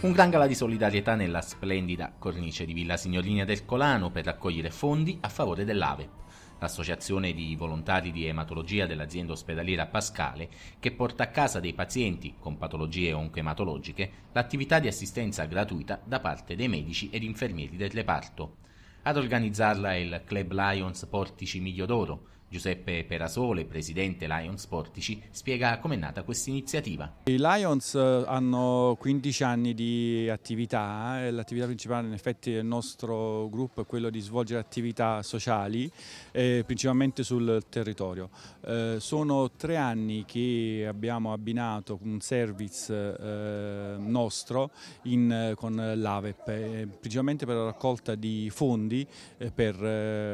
Un gran gala di solidarietà nella splendida cornice di Villa Signorina del Colano per raccogliere fondi a favore dell'AVEP, l'associazione di volontari di ematologia dell'azienda ospedaliera Pascale, che porta a casa dei pazienti con patologie oncoematologiche l'attività di assistenza gratuita da parte dei medici ed infermieri del reparto. Ad organizzarla è il Club Lions Portici Miglio d'Oro, Giuseppe Perasole, presidente Lions Portici, spiega com'è nata questa iniziativa. I Lions eh, hanno 15 anni di attività eh, e l'attività principale in effetti del nostro gruppo è quella di svolgere attività sociali eh, principalmente sul territorio. Eh, sono tre anni che abbiamo abbinato un service eh, nostro in, eh, con l'AVEP, principalmente per la raccolta di fondi per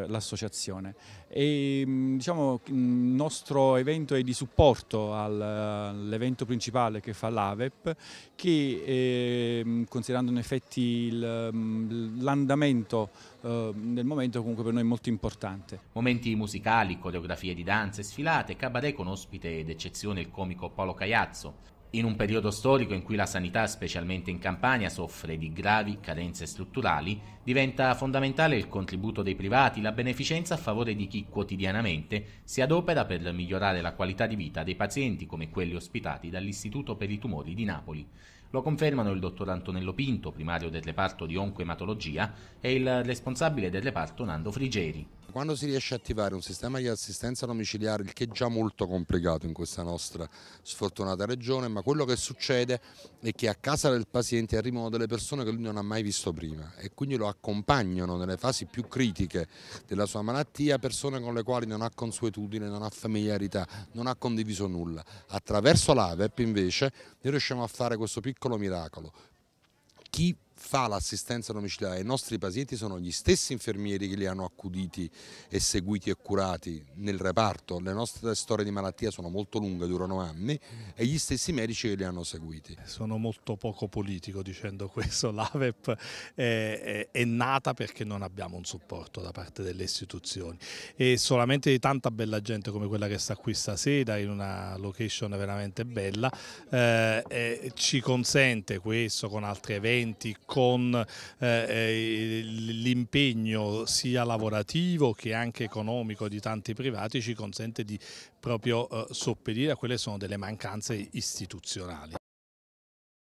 l'associazione. E, mm, Ehm, diciamo, il nostro evento è di supporto all'evento principale che fa l'AVEP che è, ehm, considerando in effetti mm, l'andamento ehm, del momento comunque per noi è molto importante. Momenti musicali, coreografie di danze, sfilate, Cabaret con ospite d'eccezione il comico Paolo Cagliazzo in un periodo storico in cui la sanità, specialmente in Campania, soffre di gravi carenze strutturali, diventa fondamentale il contributo dei privati, la beneficenza a favore di chi quotidianamente si adopera per migliorare la qualità di vita dei pazienti come quelli ospitati dall'Istituto per i tumori di Napoli. Lo confermano il dottor Antonello Pinto, primario del reparto di oncoematologia, e il responsabile del reparto Nando Frigeri. Quando si riesce a attivare un sistema di assistenza domiciliare, il che è già molto complicato in questa nostra sfortunata regione, ma quello che succede è che a casa del paziente arrivano delle persone che lui non ha mai visto prima e quindi lo accompagnano nelle fasi più critiche della sua malattia, persone con le quali non ha consuetudine, non ha familiarità, non ha condiviso nulla. Attraverso l'AVEP invece noi riusciamo a fare questo piccolo miracolo. Chi fa l'assistenza domiciliare ai nostri pazienti sono gli stessi infermieri che li hanno accuditi e seguiti e curati nel reparto, le nostre storie di malattia sono molto lunghe, durano anni e gli stessi medici che li hanno seguiti. Sono molto poco politico dicendo questo, l'AVEP è, è, è nata perché non abbiamo un supporto da parte delle istituzioni e solamente di tanta bella gente come quella che sta qui stasera in una location veramente bella eh, eh, ci consente questo con altri eventi, con eh, eh, l'impegno sia lavorativo che anche economico di tanti privati ci consente di proprio eh, soppedire a quelle che sono delle mancanze istituzionali.